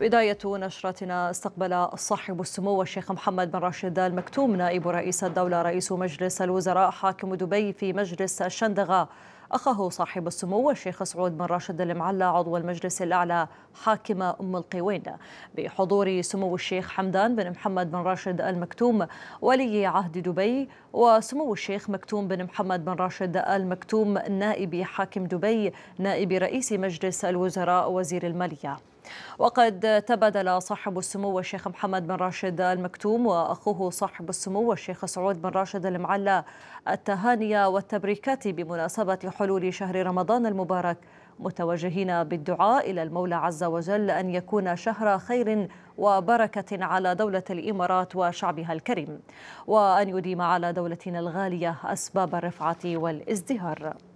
بداية نشرتنا استقبل صاحب السمو الشيخ محمد بن راشد المكتوم نائب رئيس الدولة رئيس مجلس الوزراء حاكم دبي في مجلس الشندغة أخاه صاحب السمو الشيخ سعود بن راشد المعلى عضو المجلس الأعلى حاكم أم القوين بحضور سمو الشيخ حمدان بن محمد بن راشد المكتوم ولي عهد دبي وسمو الشيخ مكتوم بن محمد بن راشد المكتوم نائب حاكم دبي نائب رئيس مجلس الوزراء وزير المالية وقد تبادل صاحب السمو الشيخ محمد بن راشد المكتوم وأخوه صاحب السمو الشيخ سعود بن راشد المعلى التهاني والتبريكات بمناسبة حلول شهر رمضان المبارك متوجهين بالدعاء إلى المولى عز وجل أن يكون شهر خير وبركة على دولة الإمارات وشعبها الكريم وأن يديم على دولتنا الغالية أسباب الرفعة والازدهار